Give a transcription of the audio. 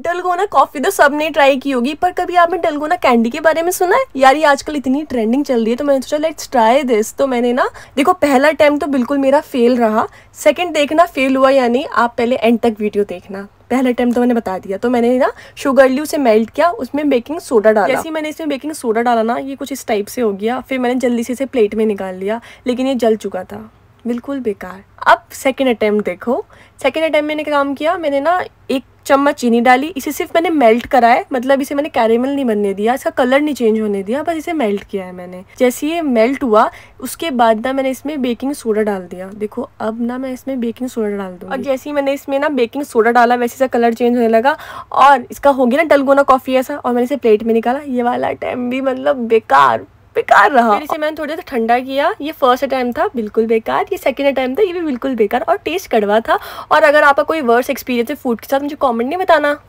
dalgona coffee तो सबने try की होगी पर कभी आपने डलगोना कैंडी के बारे में सुना है यार ये आजकल इतनी ट्रेंडिंग चल रही है तो मैंने सोचा लेट्स ट्राई दिस तो मैंने ना देखो पहला टाइम तो बिल्कुल मेरा फेल रहा सेकंड देखना फेल हुआ या नहीं आप पहले एंड तक वीडियो देखना पहला टाइम तो मैंने बता दिया तो मैंने ना शुगर ली उसे मेल्ट किया उसमें बेकिंग सोडा डाला जैसे मैंने इसमें बेकिंग सोडा डाला ना ये कुछ इस टाइप से हो गया फिर मैंने जल्दी से इसे प्लेट में निकाल लिया लेकिन ये जल चुका था बिल्कुल बेकार अब सेकेंड अटैम्प्ट देखो सेकेंड अटैम्प्ट मैंने काम किया मैंने ना एक चम्मच चीनी डाली इसे सिर्फ मैंने मेल्ट करा है मतलब इसे मैंने कैरेमल नहीं बनने दिया इसका कलर नहीं चेंज होने दिया बस इसे मेल्ट किया है मैंने जैसे ये मेल्ट हुआ उसके बाद ना मैंने इसमें बेकिंग सोडा डाल दिया देखो अब ना मैं इसमें बेकिंग सोडा डाल दूँ और जैसे ही मैंने इसमें ना बेकिंग सोडा डाला वैसे इसका कलर चेंज होने लगा और इसका हो गया ना डलगोना कॉफ़ी ऐसा और मैंने इसे प्लेट में निकाला ये वाला टाइम भी मतलब बेकार बेकार रहा फिर इसे मैंने थोड़ा सा ठंडा किया ये फर्स्ट अटैम्प था बिल्कुल बेकार ये सेकेंड अटैम्प था ये भी बिल्कुल बेकार और टेस्ट कड़वा था और अगर आपका कोई वर्स एक्सपीरियंस है फूड के साथ मुझे कॉमेंट नहीं बताना